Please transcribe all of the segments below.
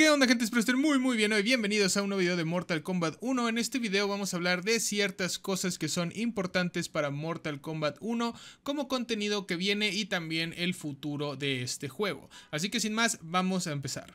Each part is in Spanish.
¿Qué onda gente? Espero estén muy muy bien hoy. Bienvenidos a un nuevo video de Mortal Kombat 1. En este video vamos a hablar de ciertas cosas que son importantes para Mortal Kombat 1 como contenido que viene y también el futuro de este juego. Así que sin más, vamos a empezar.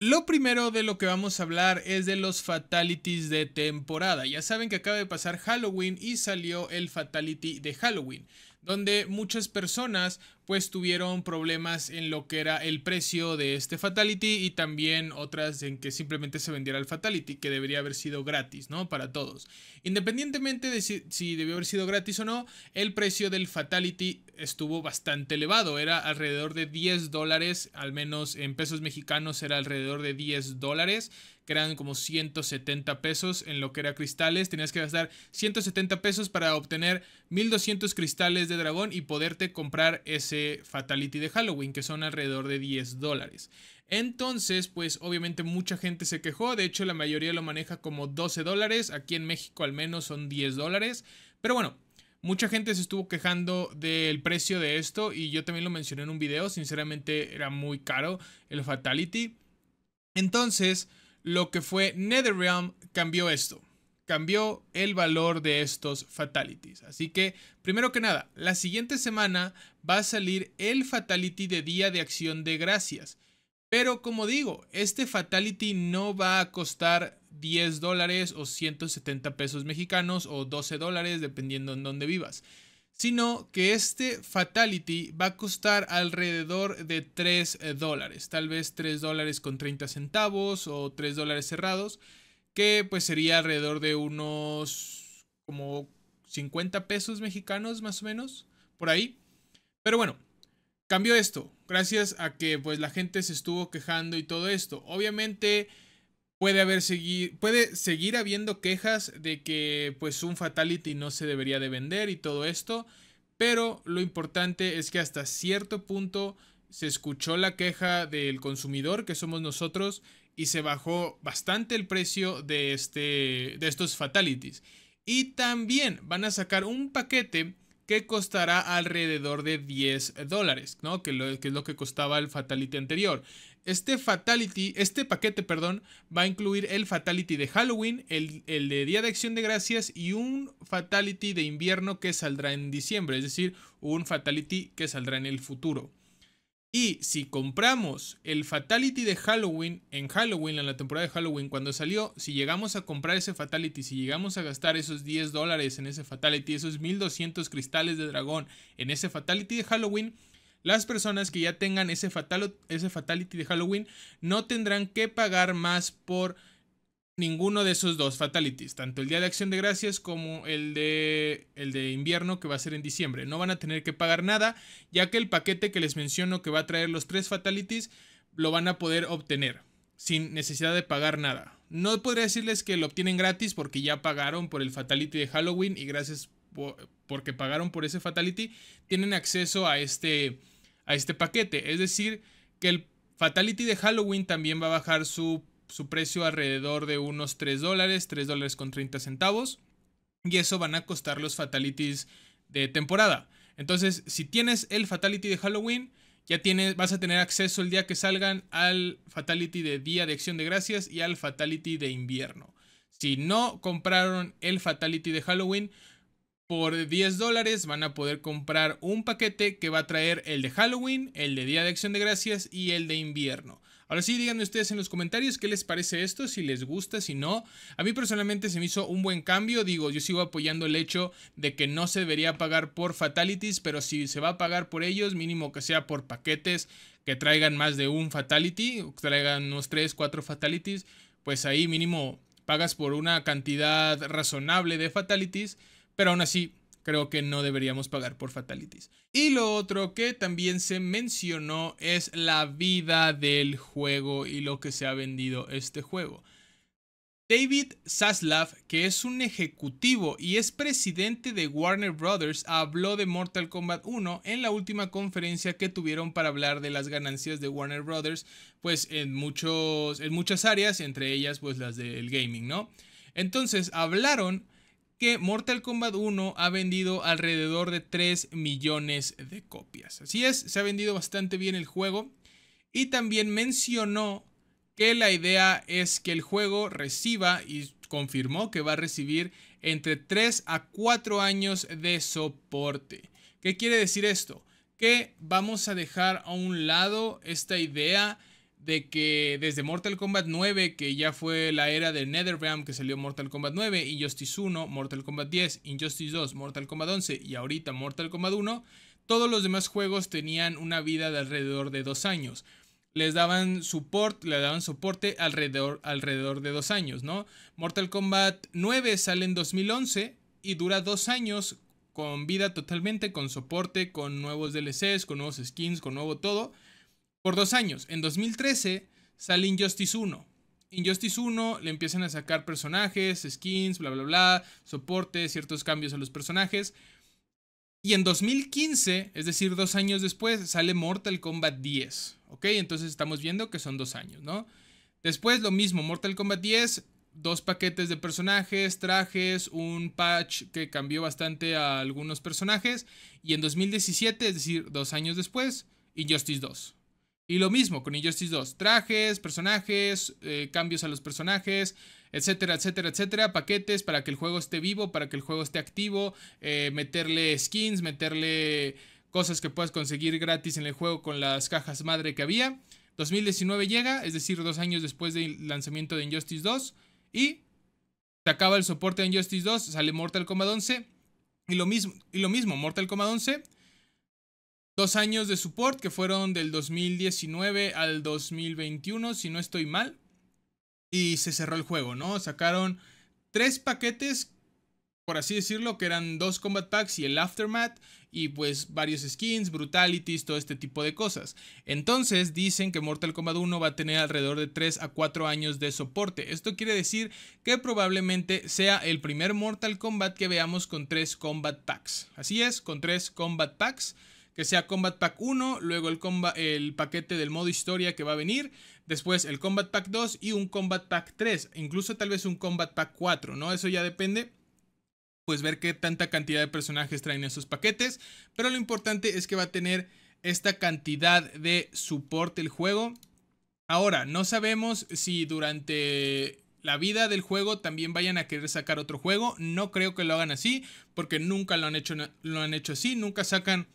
Lo primero de lo que vamos a hablar es de los fatalities de temporada. Ya saben que acaba de pasar Halloween y salió el fatality de Halloween donde muchas personas pues tuvieron problemas en lo que era el precio de este fatality y también otras en que simplemente se vendiera el fatality que debería haber sido gratis, ¿no? Para todos. Independientemente de si, debió haber sido gratis o no, el precio del fatality estuvo bastante elevado, era alrededor de 10 dólares, al menos en pesos mexicanos era alrededor de 10 dólares eran como 170 pesos en lo que era cristales. Tenías que gastar 170 pesos para obtener 1200 cristales de dragón y poderte comprar ese Fatality de Halloween, que son alrededor de 10 dólares. Entonces, pues obviamente mucha gente se quejó, de hecho la mayoría lo maneja como 12 dólares, aquí en México al menos son 10 dólares, pero bueno, mucha gente se estuvo quejando del precio de esto y yo también lo mencioné en un video, sinceramente era muy caro el Fatality. Entonces, lo que fue NetherRealm cambió esto. Cambió el valor de estos fatalities. Así que, primero que nada, la siguiente semana va a salir el fatality de Día de Acción de Gracias. Pero como digo, este fatality no va a costar 10 dólares o 170 pesos mexicanos o 12 dólares, dependiendo en dónde vivas sino que este Fatality va a costar alrededor de 3 eh, dólares, tal vez 3 dólares con 30 centavos o 3 dólares cerrados, que pues sería alrededor de unos como 50 pesos mexicanos más o menos, por ahí. Pero bueno, cambió esto, gracias a que pues la gente se estuvo quejando y todo esto. Obviamente puede haber seguir, puede seguir habiendo quejas de que pues un fatality no se debería de vender y todo esto, pero lo importante es que hasta cierto punto se escuchó la queja del consumidor que somos nosotros y se bajó bastante el precio de este de estos fatalities. Y también van a sacar un paquete que costará alrededor de 10 dólares, ¿no? Que, que es lo que costaba el Fatality anterior. Este Fatality, este paquete, perdón, va a incluir el Fatality de Halloween, el, el, de Día de Acción de Gracias y un Fatality de invierno que saldrá en diciembre, es decir, un Fatality que saldrá en el futuro. Y si compramos el Fatality de Halloween en Halloween, en la temporada de Halloween, cuando salió, si llegamos a comprar ese Fatality, si llegamos a gastar esos 10 dólares en ese Fatality, esos 1200 cristales de dragón en ese Fatality de Halloween, las personas que ya tengan ese, fatal, ese fatality de Halloween no tendrán que pagar más por ninguno de esos dos fatalities, tanto el día de acción de gracias como el de el de invierno que va a ser en diciembre. No van a tener que pagar nada, ya que el paquete que les menciono que va a traer los tres fatalities lo van a poder obtener sin necesidad de pagar nada. No podría decirles que lo obtienen gratis porque ya pagaron por el fatality de Halloween y gracias porque pagaron por ese fatality tienen acceso a este a este paquete. Es decir, que el Fatality de Halloween también va a bajar su, su precio alrededor de unos 3 dólares, 3 dólares con 30 centavos. Y eso van a costar los Fatalities de temporada. Entonces, si tienes el Fatality de Halloween, ya tienes, vas a tener acceso el día que salgan al Fatality de Día de Acción de Gracias y al Fatality de Invierno. Si no compraron el Fatality de Halloween, por 10 dólares van a poder comprar un paquete que va a traer el de Halloween, el de Día de Acción de Gracias y el de invierno. Ahora sí, díganme ustedes en los comentarios qué les parece esto, si les gusta, si no. A mí personalmente se me hizo un buen cambio, digo, yo sigo apoyando el hecho de que no se debería pagar por fatalities, pero si se va a pagar por ellos, mínimo que sea por paquetes que traigan más de un fatality, traigan unos 3, 4 fatalities, pues ahí mínimo pagas por una cantidad razonable de fatalities pero aún así, creo que no deberíamos pagar por fatalities. Y lo otro que también se mencionó es la vida del juego y lo que se ha vendido este juego. David Saslav. que es un ejecutivo y es presidente de Warner Brothers, habló de Mortal Kombat 1 en la última conferencia que tuvieron para hablar de las ganancias de Warner Brothers, pues en, muchos, en muchas áreas, entre ellas pues las del gaming, ¿no? Entonces hablaron que Mortal Kombat 1 ha vendido alrededor de 3 millones de copias. Así es, se ha vendido bastante bien el juego y también mencionó que la idea es que el juego reciba y confirmó que va a recibir entre 3 a 4 años de soporte. ¿Qué quiere decir esto? Que vamos a dejar a un lado esta idea de que desde Mortal Kombat 9, que ya fue la era de NetherRealm, que salió Mortal Kombat 9, Injustice 1, Mortal Kombat 10, Injustice 2, Mortal Kombat 11 y ahorita Mortal Kombat 1, todos los demás juegos tenían una vida de alrededor de dos años. Les daban support, le daban soporte alrededor, alrededor de dos años, ¿no? Mortal Kombat 9 sale en 2011 y dura dos años con vida totalmente, con soporte, con nuevos DLCs, con nuevos skins, con nuevo todo por dos años. En 2013 sale Injustice 1. Injustice 1 le empiezan a sacar personajes, skins, bla, bla, bla, soporte, ciertos cambios a los personajes. Y en 2015, es decir, dos años después, sale Mortal Kombat 10. ¿Ok? Entonces estamos viendo que son dos años, ¿no? Después lo mismo, Mortal Kombat 10, dos paquetes de personajes, trajes, un patch que cambió bastante a algunos personajes. Y en 2017, es decir, dos años después, Injustice 2. Y lo mismo con Injustice 2. Trajes, personajes, eh, cambios a los personajes, etcétera, etcétera, etcétera. Paquetes para que el juego esté vivo, para que el juego esté activo. Eh, meterle skins, meterle cosas que puedas conseguir gratis en el juego con las cajas madre que había. 2019 llega, es decir, dos años después del lanzamiento de Injustice 2. Y se acaba el soporte de Injustice 2, sale Mortal Kombat 11. Y lo mismo, y lo mismo Mortal Kombat 11 Dos años de support que fueron del 2019 al 2021, si no estoy mal. Y se cerró el juego, ¿no? Sacaron tres paquetes, por así decirlo, que eran dos combat packs y el aftermath. Y pues varios skins, brutalities, todo este tipo de cosas. Entonces dicen que Mortal Kombat 1 va a tener alrededor de 3 a 4 años de soporte. Esto quiere decir que probablemente sea el primer Mortal Kombat que veamos con tres combat packs. Así es, con tres combat packs que sea Combat Pack 1, luego el, el paquete del modo historia que va a venir, después el Combat Pack 2 y un Combat Pack 3, incluso tal vez un Combat Pack 4, ¿no? Eso ya depende pues ver qué tanta cantidad de personajes traen esos paquetes. Pero lo importante es que va a tener esta cantidad de soporte el juego. Ahora, no sabemos si durante la vida del juego también vayan a querer sacar otro juego. No creo que lo hagan así, porque nunca lo han hecho, lo han hecho así. Nunca sacan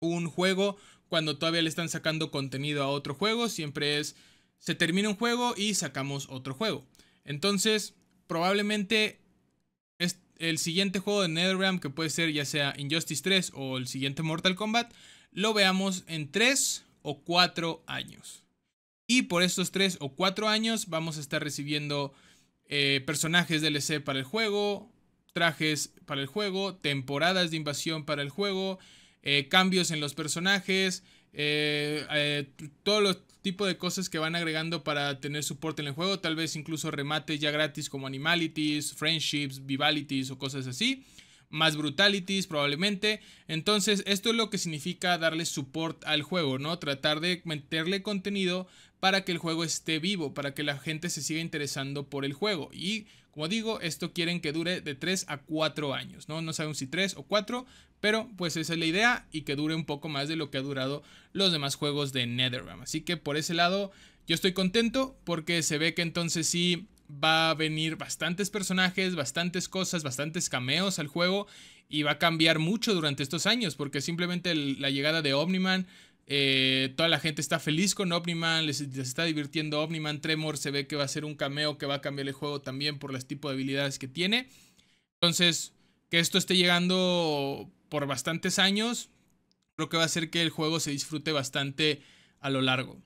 un juego cuando todavía le están sacando contenido a otro juego. Siempre es, se termina un juego y sacamos otro juego. Entonces, probablemente el siguiente juego de NetherRealm, que puede ser ya sea Injustice 3 o el siguiente Mortal Kombat, lo veamos en 3 o 4 años. Y por estos 3 o 4 años vamos a estar recibiendo eh, personajes DLC para el juego, trajes para el juego, temporadas de invasión para el juego, eh, cambios en los personajes, Todo eh, eh, todos los tipos de cosas que van agregando para tener soporte en el juego, tal vez incluso remates ya gratis como Animalities, Friendships, Vivalities o cosas así. Más brutalities probablemente. Entonces esto es lo que significa darle support al juego, ¿no? Tratar de meterle contenido para que el juego esté vivo, para que la gente se siga interesando por el juego. Y como digo, esto quieren que dure de 3 a 4 años, ¿no? No sabemos si 3 o 4, pero pues esa es la idea y que dure un poco más de lo que ha durado los demás juegos de NetherRealm. Así que por ese lado yo estoy contento porque se ve que entonces sí va a venir bastantes personajes, bastantes cosas, bastantes cameos al juego y va a cambiar mucho durante estos años porque simplemente la llegada de Omniman eh, toda la gente está feliz con Omniman, les, está divirtiendo Omniman. Tremor se ve que va a ser un cameo que va a cambiar el juego también por los tipos de habilidades que tiene. Entonces, que esto esté llegando por bastantes años, creo que va a hacer que el juego se disfrute bastante a lo largo.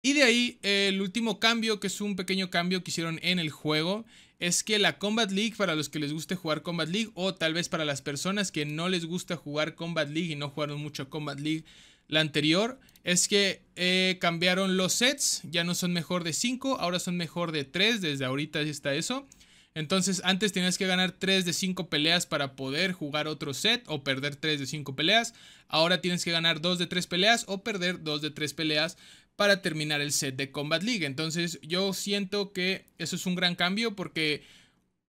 Y de ahí, el último cambio, que es un pequeño cambio que hicieron en el juego, es que la Combat League, para los que les guste jugar Combat League, o tal vez para las personas que no les gusta jugar Combat League y no jugaron mucho Combat League, la anterior es que eh, cambiaron los sets, ya no son mejor de 5, ahora son mejor de 3, desde ahorita está eso. Entonces antes tenías que ganar 3 de 5 peleas para poder jugar otro set o perder 3 de 5 peleas. Ahora tienes que ganar 2 de 3 peleas o perder 2 de 3 peleas para terminar el set de Combat League. Entonces yo siento que eso es un gran cambio porque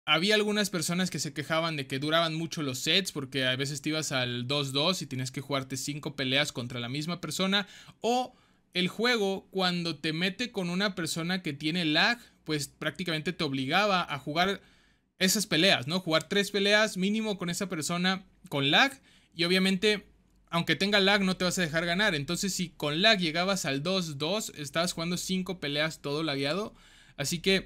había algunas personas que se quejaban de que duraban mucho los sets porque a veces te ibas al 2-2 y tienes que jugarte 5 peleas contra la misma persona o el juego cuando te mete con una persona que tiene lag pues prácticamente te obligaba a jugar esas peleas, ¿no? Jugar 3 peleas mínimo con esa persona con lag y obviamente aunque tenga lag no te vas a dejar ganar, entonces si con lag llegabas al 2-2 estabas jugando 5 peleas todo lagueado, así que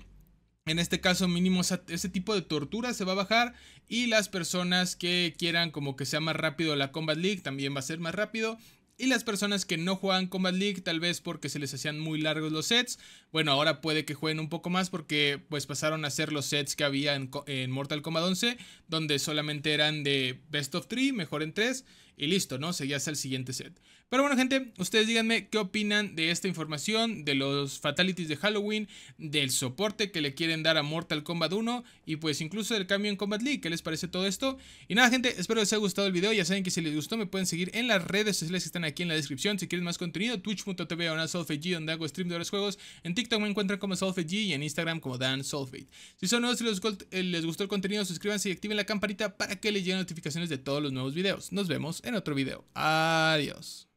en este caso mínimo ese tipo de tortura se va a bajar y las personas que quieran como que sea más rápido la Combat League también va a ser más rápido. Y las personas que no juegan Combat League, tal vez porque se les hacían muy largos los sets, bueno, ahora puede que jueguen un poco más porque pues pasaron a ser los sets que había en, Mortal Kombat 11, donde solamente eran de best of 3, mejor en 3, y listo, ¿no? hasta el siguiente set. Pero bueno, gente, ustedes díganme qué opinan de esta información, de los fatalities de Halloween, del soporte que le quieren dar a Mortal Kombat 1 y pues incluso del cambio en Combat League. ¿Qué les parece todo esto? Y nada, gente, espero les haya gustado el video. Ya saben que si les gustó me pueden seguir en las redes sociales que están aquí en la descripción. Si quieren más contenido, twitch.tv o G donde hago stream de los juegos. En TikTok me encuentran como SolfEG y en Instagram como Dan Si son nuevos y eh, les gustó el contenido, suscríbanse y activen la campanita para que les lleguen notificaciones de todos los nuevos videos. Nos vemos en en otro video. Adiós.